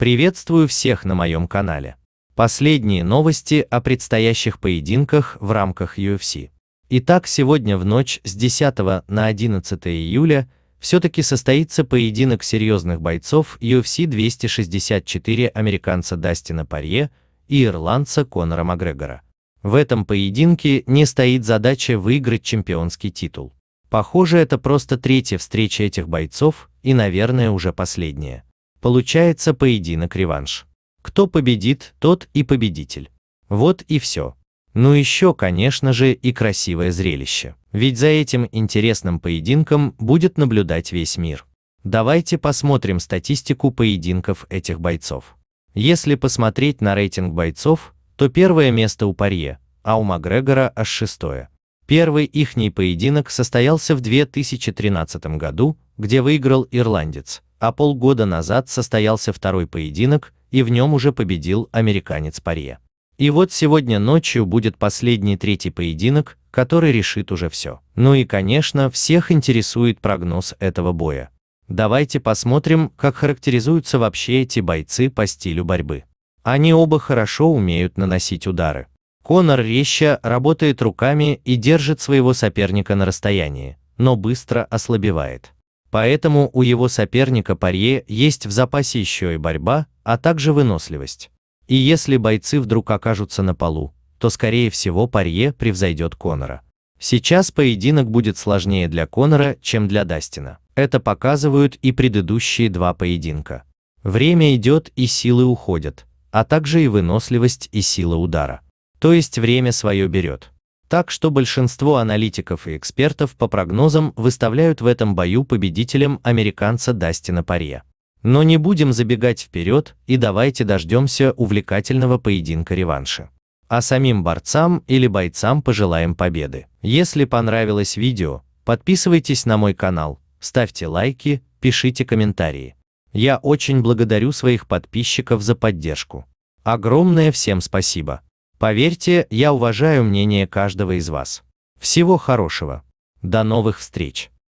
Приветствую всех на моем канале. Последние новости о предстоящих поединках в рамках UFC. Итак, сегодня в ночь с 10 на 11 июля все-таки состоится поединок серьезных бойцов UFC 264 американца Дастина Парье и ирландца Конора Макгрегора. В этом поединке не стоит задача выиграть чемпионский титул. Похоже, это просто третья встреча этих бойцов и, наверное, уже последняя. Получается поединок-реванш. Кто победит, тот и победитель. Вот и все. Ну еще, конечно же, и красивое зрелище. Ведь за этим интересным поединком будет наблюдать весь мир. Давайте посмотрим статистику поединков этих бойцов. Если посмотреть на рейтинг бойцов, то первое место у Парье, а у Макгрегора аж шестое. Первый ихний поединок состоялся в 2013 году, где выиграл ирландец, а полгода назад состоялся второй поединок, и в нем уже победил американец Парье. И вот сегодня ночью будет последний третий поединок, который решит уже все. Ну и, конечно, всех интересует прогноз этого боя. Давайте посмотрим, как характеризуются вообще эти бойцы по стилю борьбы. Они оба хорошо умеют наносить удары. Конор резче работает руками и держит своего соперника на расстоянии, но быстро ослабевает. Поэтому у его соперника Парье есть в запасе еще и борьба, а также выносливость. И если бойцы вдруг окажутся на полу, то скорее всего Парье превзойдет Конора. Сейчас поединок будет сложнее для Конора, чем для Дастина. Это показывают и предыдущие два поединка. Время идет и силы уходят, а также и выносливость и сила удара. То есть время свое берет. Так что большинство аналитиков и экспертов по прогнозам выставляют в этом бою победителем американца Дастина Парье. Но не будем забегать вперед и давайте дождемся увлекательного поединка реванша. А самим борцам или бойцам пожелаем победы. Если понравилось видео, подписывайтесь на мой канал, ставьте лайки, пишите комментарии. Я очень благодарю своих подписчиков за поддержку. Огромное всем спасибо. Поверьте, я уважаю мнение каждого из вас. Всего хорошего. До новых встреч.